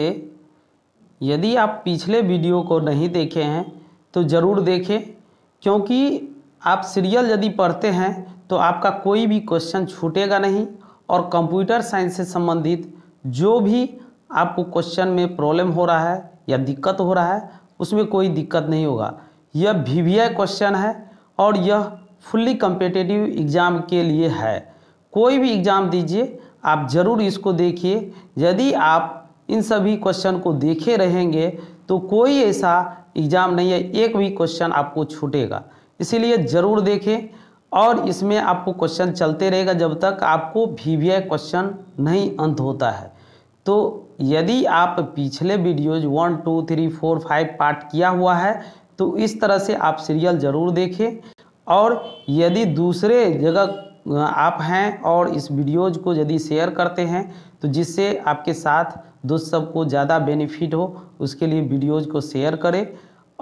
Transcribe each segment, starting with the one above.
यदि आप पिछले वीडियो को नहीं देखे हैं तो ज़रूर देखें क्योंकि आप सीरियल यदि पढ़ते हैं तो आपका कोई भी क्वेश्चन छूटेगा नहीं और कंप्यूटर साइंस से संबंधित जो भी आपको क्वेश्चन में प्रॉब्लम हो रहा है या दिक्कत हो रहा है उसमें कोई दिक्कत नहीं होगा यह वी वी आई क्वेश्चन है और यह फुल्ली कम्पिटेटिव एग्ज़ाम के लिए है कोई भी एग्ज़ाम दीजिए आप ज़रूर इसको देखिए यदि आप इन सभी क्वेश्चन को देखे रहेंगे तो कोई ऐसा एग्ज़ाम नहीं है एक भी क्वेश्चन आपको छूटेगा इसीलिए ज़रूर देखें और इसमें आपको क्वेश्चन चलते रहेगा जब तक आपको वी वी आई क्वेश्चन नहीं अंत होता है तो यदि आप पिछले videos one two three four five part किया हुआ है तो इस तरह से आप सीरियल ज़रूर देखें और यदि दूसरे जगह आप हैं और इस वीडियोज को यदि शेयर करते हैं तो जिससे आपके साथ दोस्त सबको ज़्यादा बेनिफिट हो उसके लिए वीडियोज़ को शेयर करें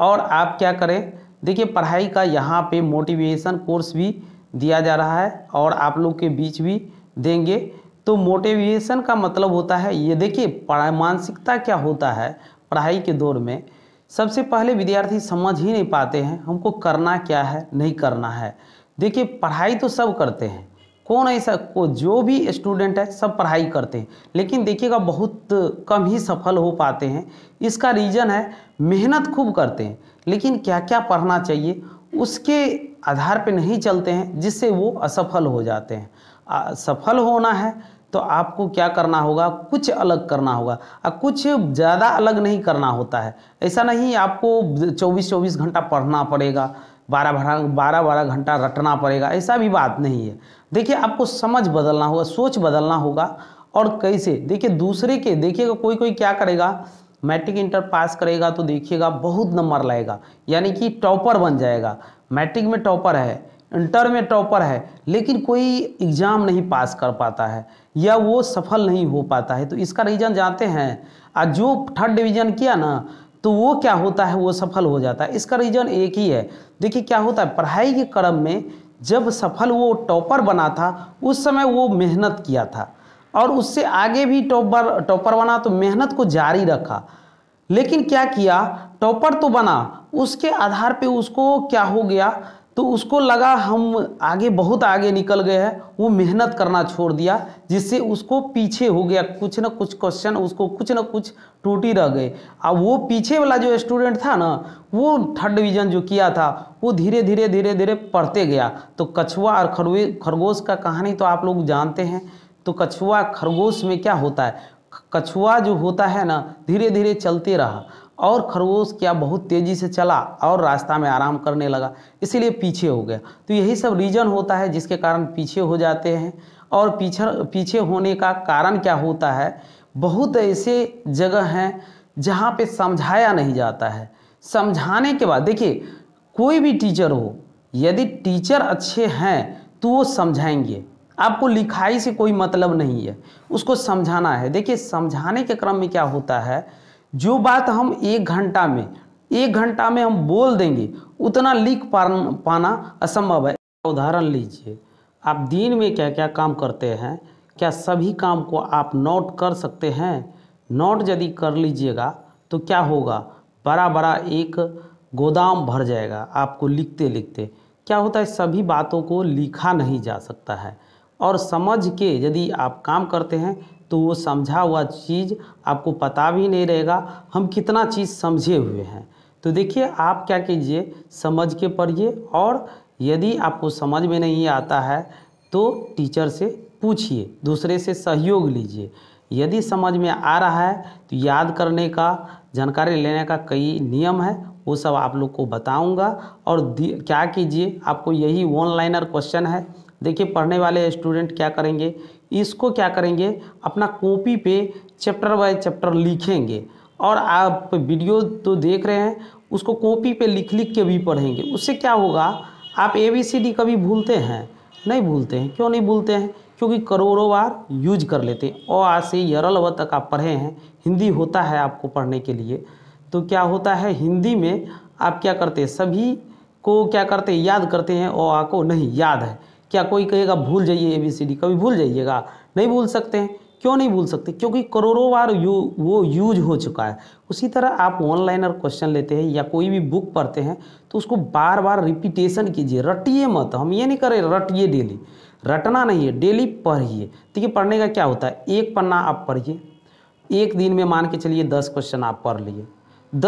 और आप क्या करें देखिए पढ़ाई का यहाँ पे मोटिवेशन कोर्स भी दिया जा रहा है और आप लोग के बीच भी देंगे तो मोटिवेशन का मतलब होता है ये देखिए मानसिकता क्या होता है पढ़ाई के दौर में सबसे पहले विद्यार्थी समझ ही नहीं पाते हैं हमको करना क्या है नहीं करना है देखिए पढ़ाई तो सब करते हैं कौन ऐसा को जो भी स्टूडेंट है सब पढ़ाई करते हैं लेकिन देखिएगा बहुत कम ही सफल हो पाते हैं इसका रीज़न है मेहनत खूब करते हैं लेकिन क्या क्या पढ़ना चाहिए उसके आधार पे नहीं चलते हैं जिससे वो असफल हो जाते हैं सफल होना है तो आपको क्या करना होगा कुछ अलग करना होगा और कुछ ज़्यादा अलग नहीं करना होता है ऐसा नहीं आपको चौबीस चौबीस घंटा पढ़ना पड़ेगा बारह बारह बारह बारह घंटा रटना पड़ेगा ऐसा भी बात नहीं है देखिए आपको समझ बदलना होगा सोच बदलना होगा और कैसे देखिए दूसरे के देखिएगा कोई कोई क्या करेगा मैट्रिक इंटर पास करेगा तो देखिएगा बहुत नंबर लाएगा यानी कि टॉपर बन जाएगा मैट्रिक में टॉपर है इंटर में टॉपर है लेकिन कोई एग्ज़ाम नहीं पास कर पाता है या वो सफल नहीं हो पाता है तो इसका रीज़न जानते हैं आज जो थर्ड डिवीज़न किया ना तो वो क्या होता है वो सफल हो जाता है इसका रीज़न एक ही है देखिए क्या होता है पढ़ाई के क्रम में जब सफल वो टॉपर बना था उस समय वो मेहनत किया था और उससे आगे भी टॉपर टॉपर बना तो मेहनत को जारी रखा लेकिन क्या किया टॉपर तो बना उसके आधार पे उसको क्या हो गया तो उसको लगा हम आगे बहुत आगे निकल गए हैं वो मेहनत करना छोड़ दिया जिससे उसको पीछे हो गया कुछ ना कुछ क्वेश्चन उसको कुछ ना कुछ टूटी रह गए अब वो पीछे वाला जो स्टूडेंट था ना वो थर्ड डिवीजन जो किया था वो धीरे धीरे धीरे धीरे पढ़ते गया तो कछुआ और खरगो खरगोश का कहानी तो आप लोग जानते हैं तो कछुआ खरगोश में क्या होता है कछुआ जो होता है ना धीरे धीरे चलते रहा और खरगोश क्या बहुत तेज़ी से चला और रास्ता में आराम करने लगा इसीलिए पीछे हो गया तो यही सब रीज़न होता है जिसके कारण पीछे हो जाते हैं और पीछे पीछे होने का कारण क्या होता है बहुत ऐसे जगह हैं जहाँ पे समझाया नहीं जाता है समझाने के बाद देखिए कोई भी टीचर हो यदि टीचर अच्छे हैं तो वो समझाएंगे आपको लिखाई से कोई मतलब नहीं है उसको समझाना है देखिए समझाने के क्रम में क्या होता है जो बात हम एक घंटा में एक घंटा में हम बोल देंगे उतना लिख पाना असंभव है उदाहरण लीजिए आप दिन में क्या क्या काम करते हैं क्या सभी काम को आप नोट कर सकते हैं नोट यदि कर लीजिएगा तो क्या होगा बड़ा बड़ा एक गोदाम भर जाएगा आपको लिखते लिखते क्या होता है सभी बातों को लिखा नहीं जा सकता है और समझ के यदि आप काम करते हैं तो वो समझा हुआ चीज़ आपको पता भी नहीं रहेगा हम कितना चीज़ समझे हुए हैं तो देखिए आप क्या कीजिए समझ के पढ़िए और यदि आपको समझ में नहीं आता है तो टीचर से पूछिए दूसरे से सहयोग लीजिए यदि समझ में आ रहा है तो याद करने का जानकारी लेने का कई नियम है वो सब आप लोग को बताऊंगा और क्या कीजिए आपको यही वन लाइनर क्वेश्चन है देखिए पढ़ने वाले स्टूडेंट क्या करेंगे इसको क्या करेंगे अपना कॉपी पे चैप्टर बाय चैप्टर लिखेंगे और आप वीडियो तो देख रहे हैं उसको कॉपी पे लिख लिख के भी पढ़ेंगे उससे क्या होगा आप ए बी सी डी कभी भूलते हैं नहीं भूलते हैं क्यों नहीं भूलते हैं क्योंकि करोड़ों बार यूज कर लेते हैं और आज से यरल व तक आप पढ़े हैं हिंदी होता है आपको पढ़ने के लिए तो क्या होता है हिंदी में आप क्या करते हैं सभी को क्या करते हैं याद करते हैं और आ को नहीं याद है क्या कोई कहेगा भूल जाइए ए बी सी डी कभी भूल जाइएगा नहीं भूल सकते हैं क्यों नहीं भूल सकते क्योंकि करोड़ों बार यू वो यूज हो चुका है उसी तरह आप ऑनलाइनर क्वेश्चन लेते हैं या कोई भी बुक पढ़ते हैं तो उसको बार बार रिपीटेशन कीजिए रटिए मत हम ये नहीं करें रटिए डेली रटना नहीं है डेली पढ़िए देखिए पढ़ने का क्या होता है एक पन्ना आप पढ़िए एक दिन में मान के चलिए दस क्वेश्चन आप पढ़ लीजिए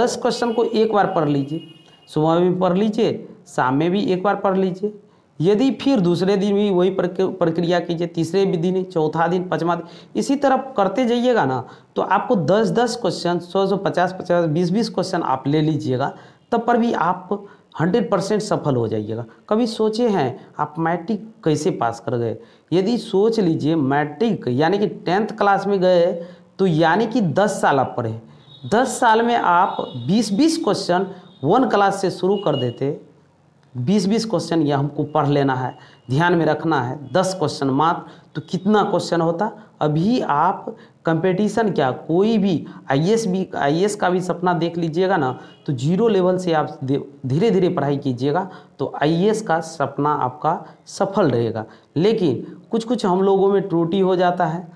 दस क्वेश्चन को एक बार पढ़ लीजिए सुबह में भी पढ़ लीजिए शाम में भी एक बार पढ़ लीजिए यदि फिर दूसरे दिन भी वही प्रक्रिया कीजिए तीसरे भी दिन चौथा दिन पाँचवा दिन इसी तरह करते जाइएगा ना तो आपको दस दस क्वेश्चन सौ सौ पचास पचास बीस बीस क्वेश्चन आप ले लीजिएगा तब पर भी आप हंड्रेड परसेंट सफल हो जाइएगा कभी सोचे हैं आप मैट्रिक कैसे पास कर गए यदि सोच लीजिए मैट्रिक यानी कि टेंथ क्लास में गए तो यानी कि दस साल आप पढ़े दस साल में आप बीस बीस क्वेश्चन वन क्लास से शुरू कर देते बीस बीस क्वेश्चन ये हमको पढ़ लेना है ध्यान में रखना है दस क्वेश्चन मात्र तो कितना क्वेश्चन होता अभी आप कंपटीशन क्या कोई भी आई एस भी आई एस का भी सपना देख लीजिएगा ना तो जीरो लेवल से आप धीरे धीरे पढ़ाई कीजिएगा तो आई एस का सपना आपका सफल रहेगा लेकिन कुछ कुछ हम लोगों में त्रुटि हो जाता है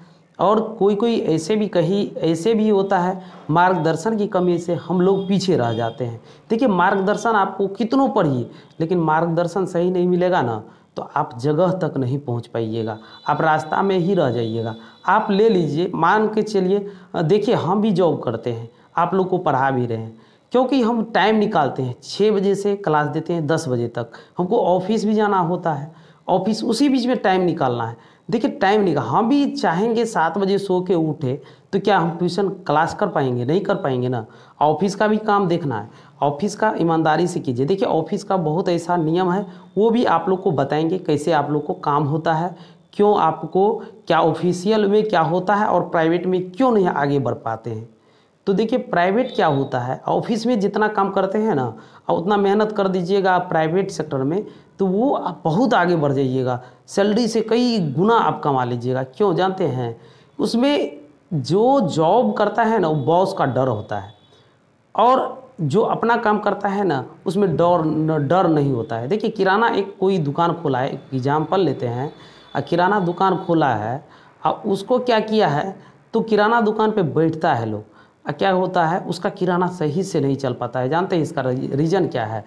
और कोई कोई ऐसे भी कहीं ऐसे भी होता है मार्गदर्शन की कमी से हम लोग पीछे रह जाते हैं देखिए मार्गदर्शन आपको कितनों पढ़िए लेकिन मार्गदर्शन सही नहीं मिलेगा ना तो आप जगह तक नहीं पहुंच पाइएगा आप रास्ता में ही रह जाइएगा आप ले लीजिए मान के चलिए देखिए हम भी जॉब करते हैं आप लोग को पढ़ा भी रहे हैं क्योंकि हम टाइम निकालते हैं छः बजे से क्लास देते हैं दस बजे तक हमको ऑफिस भी जाना होता है ऑफिस उसी बीच में टाइम निकालना है देखिए टाइम नहीं का हम भी चाहेंगे सात बजे सो के उठे तो क्या हम ट्यूशन क्लास कर पाएंगे नहीं कर पाएंगे ना ऑफिस का भी काम देखना है ऑफिस का ईमानदारी से कीजिए देखिए ऑफिस का बहुत ऐसा नियम है वो भी आप लोग को बताएंगे कैसे आप लोग को काम होता है क्यों आपको क्या ऑफिशियल में क्या होता है और प्राइवेट में क्यों नहीं आगे बढ़ पाते हैं तो देखिए प्राइवेट क्या होता है ऑफिस में जितना काम करते हैं ना उतना मेहनत कर दीजिएगा प्राइवेट सेक्टर में तो वो आप बहुत आगे बढ़ जाइएगा सैलरी से कई गुना आप कमा लीजिएगा क्यों जानते हैं उसमें जो जॉब करता है ना वो बॉस का डर होता है और जो अपना काम करता है ना उसमें डर डर नहीं होता है देखिए किराना एक कोई दुकान खोला है एग्जाम्पल लेते हैं और किराना दुकान खोला है और उसको क्या किया है तो किराना दुकान पे बैठता है लोग क्या होता है उसका किराना सही से नहीं चल पाता है जानते हैं इसका रीज़न क्या है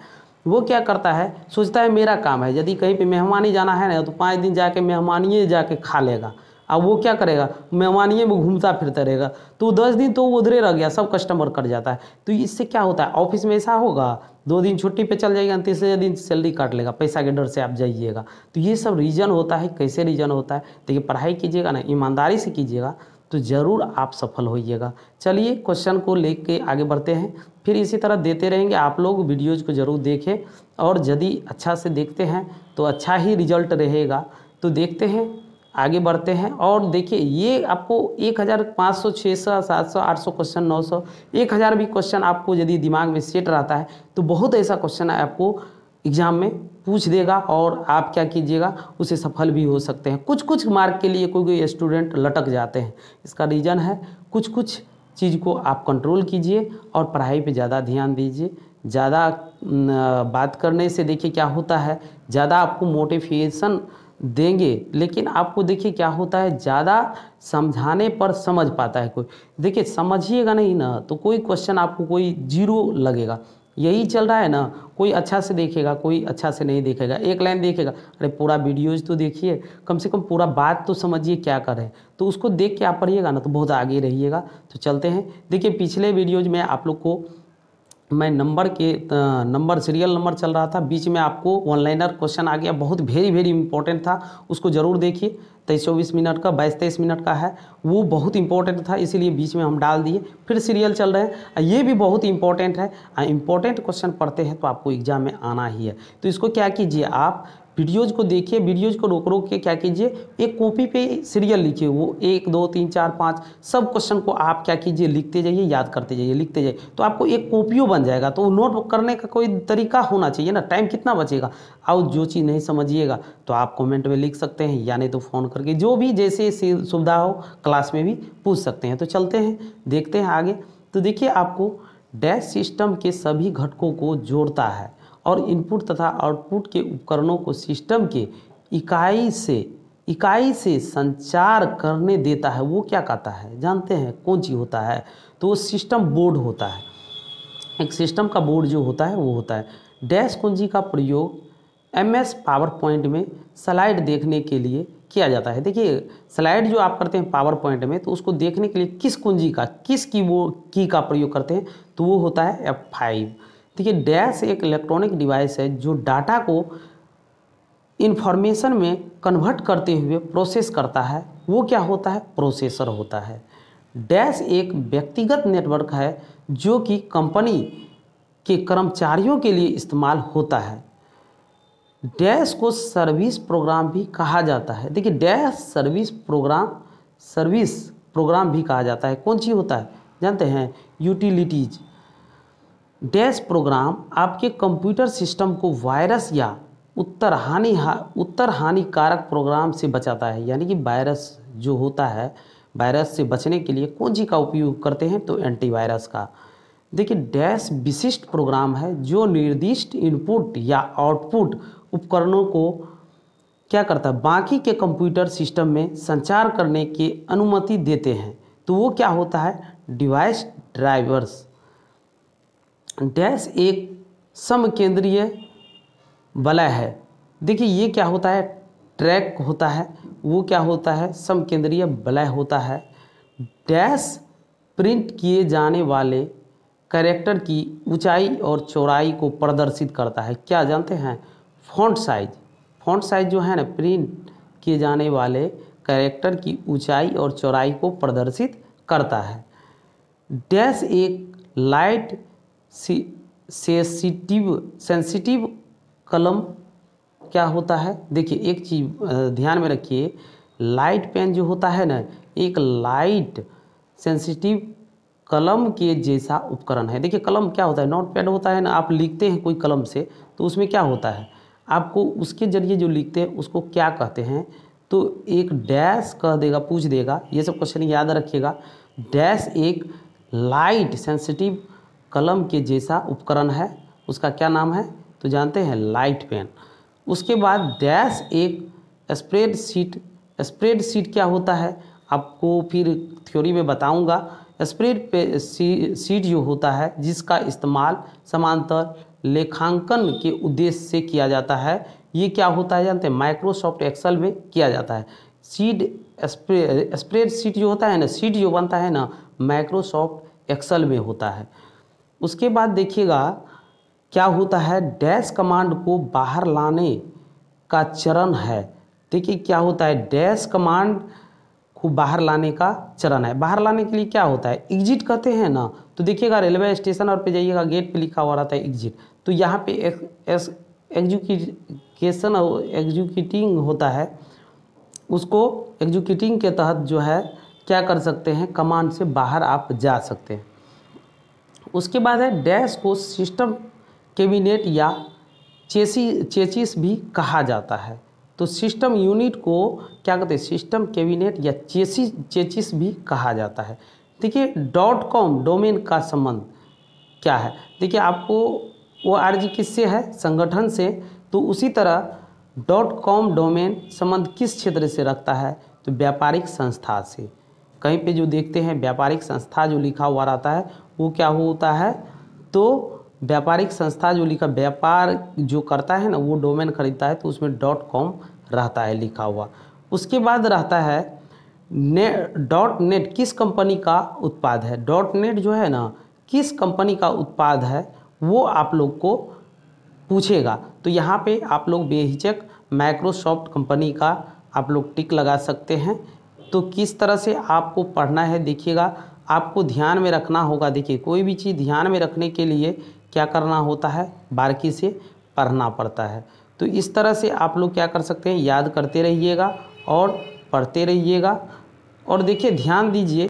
वो क्या करता है सोचता है मेरा काम है यदि कहीं पे मेहमानी जाना है ना तो पाँच दिन जाके मेहमानी जाके खा लेगा अब वो क्या करेगा मेहमानिए में घूमता फिरता रहेगा तो दस दिन तो उधरे रह गया सब कस्टमर कट जाता है तो इससे क्या होता है ऑफिस में ऐसा होगा दो दिन छुट्टी पे चल जाएगा तीसरे दिन सैलरी काट लेगा पैसा के डर से आप जाइएगा तो ये सब रीज़न होता है कैसे रीज़न होता है देखिए पढ़ाई कीजिएगा ना ईमानदारी से कीजिएगा तो ज़रूर आप सफल होइएगा चलिए क्वेश्चन को ले के आगे बढ़ते हैं फिर इसी तरह देते रहेंगे आप लोग वीडियोज़ को ज़रूर देखें और यदि अच्छा से देखते हैं तो अच्छा ही रिजल्ट रहेगा तो देखते हैं आगे बढ़ते हैं और देखिए ये आपको 1500, 600, 700, 800 क्वेश्चन 900, 1000 भी क्वेश्चन आपको यदि दिमाग में सेट रहता है तो बहुत ऐसा क्वेश्चन आपको एग्ज़ाम में पूछ देगा और आप क्या कीजिएगा उसे सफल भी हो सकते हैं कुछ कुछ मार्क के लिए कोई कोई स्टूडेंट लटक जाते हैं इसका रीज़न है कुछ कुछ चीज़ को आप कंट्रोल कीजिए और पढ़ाई पे ज़्यादा ध्यान दीजिए ज़्यादा बात करने से देखिए क्या होता है ज़्यादा आपको मोटिवेशन देंगे लेकिन आपको देखिए क्या होता है ज़्यादा समझाने पर समझ पाता है कोई देखिए समझिएगा नहीं ना तो कोई क्वेश्चन आपको कोई जीरो लगेगा यही चल रहा है ना कोई अच्छा से देखेगा कोई अच्छा से नहीं देखेगा एक लाइन देखेगा अरे पूरा वीडियोज तो देखिए कम से कम पूरा बात तो समझिए क्या करें तो उसको देख के आप पढ़िएगा ना तो बहुत आगे रहिएगा तो चलते हैं देखिए पिछले वीडियोज में आप लोग को मैं नंबर के नंबर सीरियल नंबर चल रहा था बीच में आपको ऑनलाइनर क्वेश्चन आ गया बहुत वेरी वेरी इंपॉर्टेंट था उसको ज़रूर देखिए तेईस चौबीस मिनट का बाईस तेईस मिनट का है वो बहुत इंपॉर्टेंट था इसीलिए बीच में हम डाल दिए फिर सीरियल चल रहे हैं ये भी बहुत इंपॉर्टेंट है इंपॉर्टेंट क्वेश्चन पढ़ते हैं तो आपको एग्जाम में आना ही है तो इसको क्या कीजिए आप वीडियोज़ को देखिए वीडियोज़ को रोक रोक के क्या कीजिए एक कॉपी पे सीरियल लिखिए वो एक दो तीन चार पाँच सब क्वेश्चन को आप क्या कीजिए लिखते जाइए याद करते जाइए लिखते जाइए तो आपको एक कॉपियों बन जाएगा तो नोट करने का कोई तरीका होना चाहिए ना टाइम कितना बचेगा और जो चीज़ नहीं समझिएगा तो आप कॉमेंट में लिख सकते हैं या नहीं तो फ़ोन करके जो भी जैसे सुविधा हो क्लास में भी पूछ सकते हैं तो चलते हैं देखते हैं आगे तो देखिए आपको डैश सिस्टम के सभी घटकों को जोड़ता है और इनपुट तथा आउटपुट के उपकरणों को सिस्टम के इकाई से इकाई से संचार करने देता है वो क्या कहता है जानते हैं कौन चीज़ होता है तो वो सिस्टम बोर्ड होता है एक सिस्टम का बोर्ड जो होता है वो होता है डैश कुंजी का प्रयोग एमएस पावर पॉइंट में स्लाइड देखने के लिए किया जाता है देखिए स्लाइड जो आप करते हैं पावर पॉइंट में तो उसको देखने के लिए किस कुंजी का किस की वो की का प्रयोग करते हैं तो वो होता है एफ फाइव देखिए डैश एक इलेक्ट्रॉनिक डिवाइस है जो डाटा को इन्फॉर्मेशन में कन्वर्ट करते हुए प्रोसेस करता है वो क्या होता है प्रोसेसर होता है डैश एक व्यक्तिगत नेटवर्क है जो कि कंपनी के कर्मचारियों के लिए इस्तेमाल होता है डैश को सर्विस प्रोग्राम भी कहा जाता है देखिए dash service program service program भी कहा जाता है कौन सी होता है जानते हैं यूटिलिटीज डैश प्रोग्राम आपके कंप्यूटर सिस्टम को वायरस या उत्तर हानि हा, उत्तर हानिकारक प्रोग्राम से बचाता है यानी कि वायरस जो होता है वायरस से बचने के लिए कौन जी का उपयोग करते हैं तो एंटीवायरस का देखिए डैश विशिष्ट प्रोग्राम है जो निर्दिष्ट इनपुट या आउटपुट उपकरणों को क्या करता है बाकी के कंप्यूटर सिस्टम में संचार करने की अनुमति देते हैं तो वो क्या होता है डिवाइस ड्राइवर्स डैश एक समकेंद्रीय वलय है देखिए ये क्या होता है ट्रैक होता है वो क्या होता है समकेंद्रीय वलय होता है डैश प्रिंट किए जाने वाले करेक्टर की ऊंचाई और चौड़ाई को प्रदर्शित करता है क्या जानते हैं फॉन्ट साइज फॉन्ट साइज जो है ना प्रिंट किए जाने वाले करेक्टर की ऊंचाई और चौड़ाई को प्रदर्शित करता है डैश एक लाइट सेंसिटिव सेंसिटिव कलम क्या होता है देखिए एक चीज ध्यान में रखिए लाइट पेन जो होता है ना एक लाइट सेंसिटिव कलम के जैसा उपकरण है देखिए कलम क्या होता है नोट पैड होता है ना आप लिखते हैं कोई कलम से तो उसमें क्या होता है आपको उसके जरिए जो लिखते हैं उसको क्या कहते हैं तो एक डैश कह देगा पूछ देगा ये सब क्वेश्चन याद रखिएगा डैश एक लाइट सेंसिटिव कलम के जैसा उपकरण है उसका क्या नाम है तो जानते हैं लाइट पेन उसके बाद डैश एक स्प्रेड शीट स्प्रेड शीट क्या होता है आपको फिर थ्योरी में बताऊंगा स्प्रेड पे शीट सीट जो होता है जिसका इस्तेमाल समांतर लेखांकन के उद्देश्य से किया जाता है ये क्या होता है जानते हैं माइक्रोसॉफ्ट एक्सेल में किया जाता है सीड स्प्रे स्प्रेड सीट जो होता है ना सीट जो बनता है ना माइक्रोसॉफ्ट एक्सल में होता है उसके बाद देखिएगा क्या होता है डैश कमांड को बाहर लाने का चरण है देखिए क्या होता है डैश कमांड को बाहर लाने का चरण है बाहर लाने के लिए क्या होता है एग्जिट कहते हैं ना तो देखिएगा रेलवे स्टेशन और पे जाइएगा गेट पे लिखा हुआ रहता है एग्जिट तो यहाँ पे एग्जुकेशन और एग्जीक्यूटिंग होता है उसको एग्जीक्यूटिंग के तहत जो है क्या कर सकते हैं कमांड से बाहर आप जा सकते हैं उसके बाद है डैश को सिस्टम कैबिनेट या चेसी चेचिस भी कहा जाता है तो सिस्टम यूनिट को क्या कहते हैं सिस्टम कैबिनेट या चेसी चेचिस भी कहा जाता है देखिए डॉट कॉम डोमेन का संबंध क्या है देखिए आपको वो आर जी किससे है संगठन से तो उसी तरह डॉट कॉम डोमेन संबंध किस क्षेत्र से रखता है तो व्यापारिक संस्था से कहीं पे जो देखते हैं व्यापारिक संस्था जो लिखा हुआ रहता है वो क्या होता है तो व्यापारिक संस्था जो लिखा व्यापार जो करता है ना वो डोमेन खरीदता है तो उसमें डॉट कॉम रहता है लिखा हुआ उसके बाद रहता है ने डॉट नेट किस कंपनी का उत्पाद है डॉट नेट जो है ना किस कंपनी का उत्पाद है वो आप लोग को पूछेगा तो यहाँ पे आप लोग बेहिचक माइक्रोसॉफ्ट कंपनी का आप लोग टिक लगा सकते हैं तो किस तरह से आपको पढ़ना है देखिएगा आपको ध्यान में रखना होगा देखिए कोई भी चीज़ ध्यान में रखने के लिए क्या करना होता है बारीकी से पढ़ना पड़ता है तो इस तरह से आप लोग क्या कर सकते हैं याद करते रहिएगा और पढ़ते रहिएगा और देखिए ध्यान दीजिए